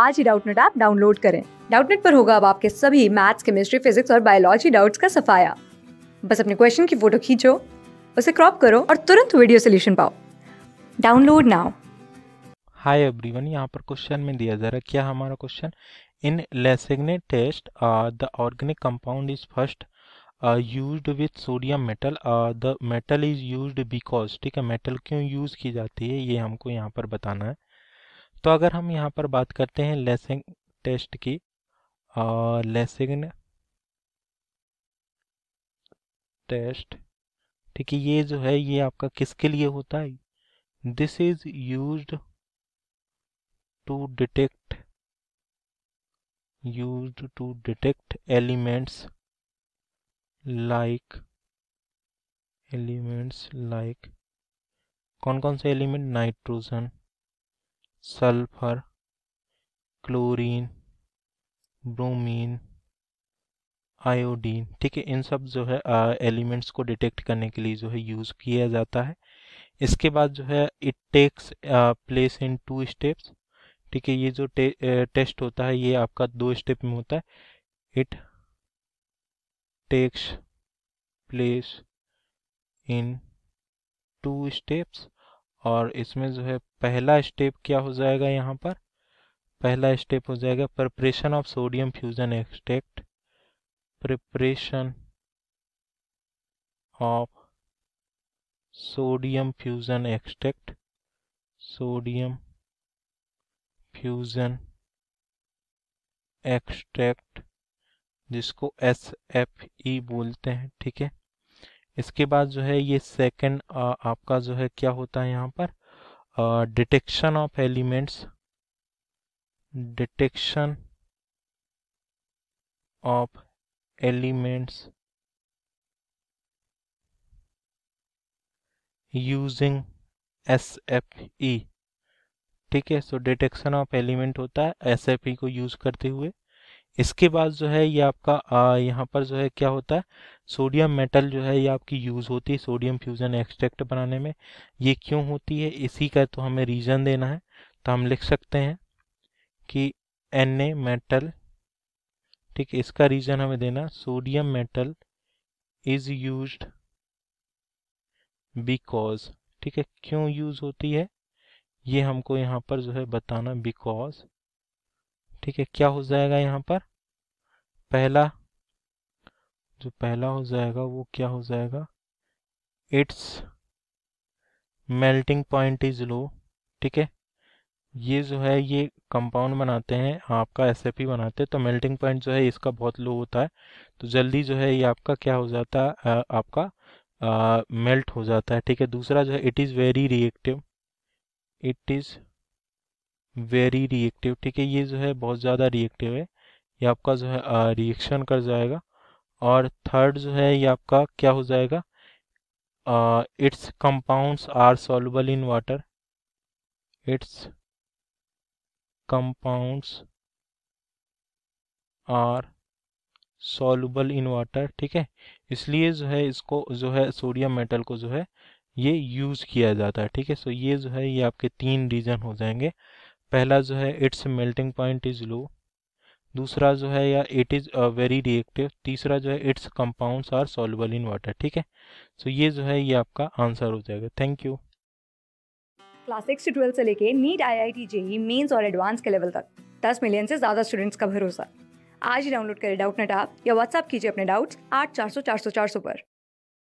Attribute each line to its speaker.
Speaker 1: आज ही Doubtnut app download करें डाउटनेट पर होगा अब आपके सभी मैथ्स केमिस्ट्री फिजिक्स और बायोलॉजी डाउट्स का सफाया बस अपने क्वेश्चन की फोटो खींचो उसे क्रॉप करो और तुरंत वीडियो सोल्यूशन पाओ डाउनलोड नाउ हाय एवरीवन यहाँ पर क्वेश्चन में दिया जा रहा है क्या हमारा question in Lassaigne test the organic compound is first used with sodium metal the metal is used because ठीक है मेटल क्यों यूज़ की जाती है ये हमको यहाँ पर बताना है तो अगर हम यहाँ पर बात करते हैं लेसिंग टेस्ट की लेसिंग टेस्ट ठीक है ये जो है ये आपका किसके लिए होता है this is use to detect use to detect elements like elements like कौन कौन से element nitrogen sulphur chlorine bromine iodine ठीक है इन सब जो है एलिमेंट्स को डिटेक्ट करने के लिए जो है यूज़ किया जाता है इसके बाद जो है it takes place in two steps ठीक है ये जो टे, टेस्ट होता है ये आपका दो स्टेप में होता है it takes place in two steps और इसमें जो है पहला स्टेप क्या हो जाएगा यहाँ पर पहला स्टेप हो जाएगा preparation of sodium fusion extract preparation of sodium fusion extract sodium fusion extract जिसको एस एफ ई बोलते हैं ठीक है इसके बाद जो है ये सेकेंड आपका जो है क्या होता है यहाँ पर detection of elements detection of elements using S F E ठीक है सो डिटेक्शन ऑफ एलिमेंट होता है एस एफ ई को यूज करते हुए इसके बाद जो है ये आपका आ, यहाँ पर जो है क्या होता है सोडियम मेटल जो है ये आपकी यूज़ होती है सोडियम फ्यूज़न एक्सट्रैक्ट बनाने में ये क्यों होती है इसी का तो हमें रीज़न देना है तो हम लिख सकते हैं कि एन ए मेटल ठीक इसका रीज़न हमें देना sodium metal is use because ठीक है क्यों यूज़ होती है ये हमको यहाँ पर जो है बताना बिकॉज ठीक है क्या हो जाएगा यहाँ पर पहला जो पहला हो जाएगा वो क्या हो जाएगा its melting point is low ठीक है ये जो है ये कंपाउंड बनाते हैं आपका एस एफ बनाते हैं तो मेल्टिंग पॉइंट जो है इसका बहुत लो होता है तो जल्दी जो है ये आपका क्या हो जाता है आपका मेल्ट हो जाता है ठीक है दूसरा जो है it is very reactive it is very reactive ठीक है ये जो है बहुत ज़्यादा रिएक्टिव है ये आपका जो है रिएक्शन कर जाएगा और थर्ड जो है ये आपका क्या हो जाएगा its compounds are soluble in water its compounds are soluble in water ठीक है इसलिए जो है इसको जो है सोडियम मेटल को जो है ये यूज़ किया जाता है ठीक है सो ये जो है ये आपके तीन रीजन हो जाएंगे पहला जो है its melting point is low दूसरा जो है या इट इज़ वेरी रिएक्टिव तीसरा जो है इट्स compounds are soluble in water ठीक है सो ये जो है ये आपका आंसर हो जाएगा थैंक यू क्लास सिक्स से ट्वेल्थ से लेके NEET I I T JEE Mains और एडवांस के लेवल तक दस मिलियन से ज़्यादा स्टूडेंट्स का भरोसा आज ही डाउनलोड करें डाउट नेट आप या व्हाट्सअप कीजिए अपने डाउट्स आठ चार सौ चार सौ चार सौ पर